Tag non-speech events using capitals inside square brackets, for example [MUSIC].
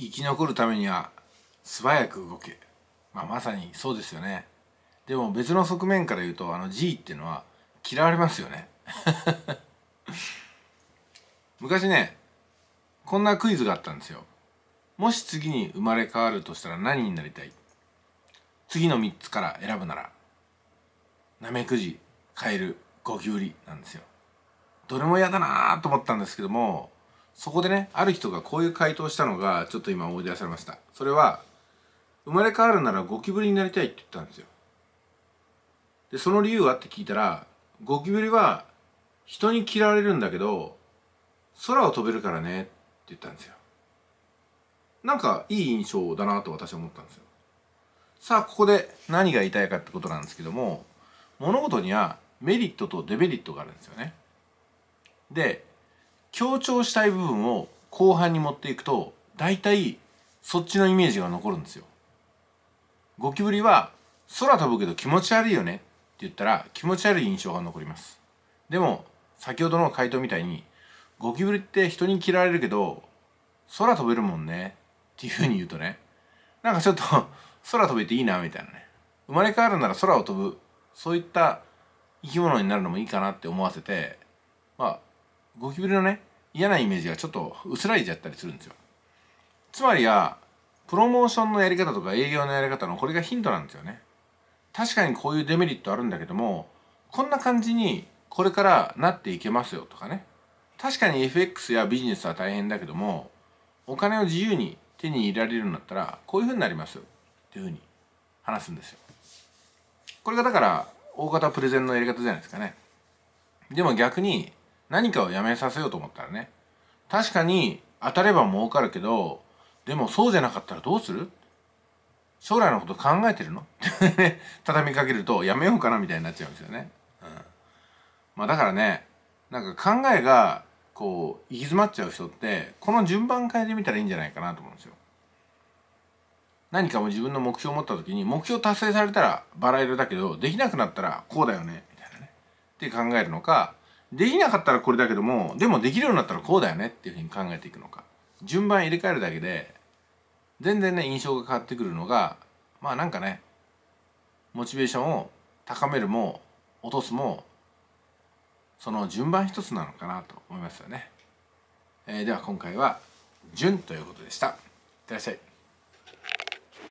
生き残るためには素早く動け、まあ、まさにそうですよねでも別の側面から言うとあの G っていうのは嫌われますよね [LAUGHS] 昔ねこんなクイズがあったんですよもし次に生まれ変わるとしたら何になりたい次の3つから選ぶならナメクジカエルゴキブリなんですよどれも嫌だなと思ったんですけどもそこでねある人がこういう回答したのがちょっと今思い出されましたそれは生まれ変わるならゴキブリになりたいって言ったんですよでその理由はって聞いたらゴキブリは人に嫌われるんだけど空を飛べるからねって言ったんですよなんかいい印象だなと私は思ったんですよさあここで何が言いたいかってことなんですけども物事にはメリットとデメリットがあるんですよねで強調したい部分を後半に持っていくと大体そっちのイメージが残るんですよ。ゴキブリは空飛ぶけど気持ち悪いよねって言ったら気持ち悪い印象が残ります。でも先ほどの回答みたいにゴキブリって人に嫌われるけど空飛べるもんねっていうふうに言うとねなんかちょっと空飛べていいなみたいなね生まれ変わるなら空を飛ぶそういった生き物になるのもいいかなって思わせてまあゴキブリのね嫌なイメージがちょっと薄らいじゃったりするんですよつまりはプロモーションのやり方とか営業のやり方のこれがヒントなんですよね確かにこういうデメリットあるんだけどもこんな感じにこれからなっていけますよとかね確かに FX やビジネスは大変だけどもお金を自由に手に入れられるんだったらこういうふうになりますよっていうふうに話すんですよこれがだから大型プレゼンのやり方じゃないですかねでも逆に何かをやめさせようと思ったらね確かに当たれば儲かるけどでもそうじゃなかったらどうする将来のこと考えてるの [LAUGHS] 畳みかけるとやめようかなみたいになっちゃうんですよね。うん、まあだからねなんか考えがこう行き詰まっちゃう人ってこの順番変えてみたらいいんじゃないかなと思うんですよ。何かも自分の目標を持った時に目標達成されたらバラ色だけどできなくなったらこうだよねみたいなねって考えるのかできなかったらこれだけどもでもできるようになったらこうだよねっていうふうに考えていくのか順番入れ替えるだけで全然ね印象が変わってくるのがまあなんかねモチベーションを高めるも落とすもその順番一つなのかなと思いますよね、えー、では今回は「順」ということでしたいってらっしゃい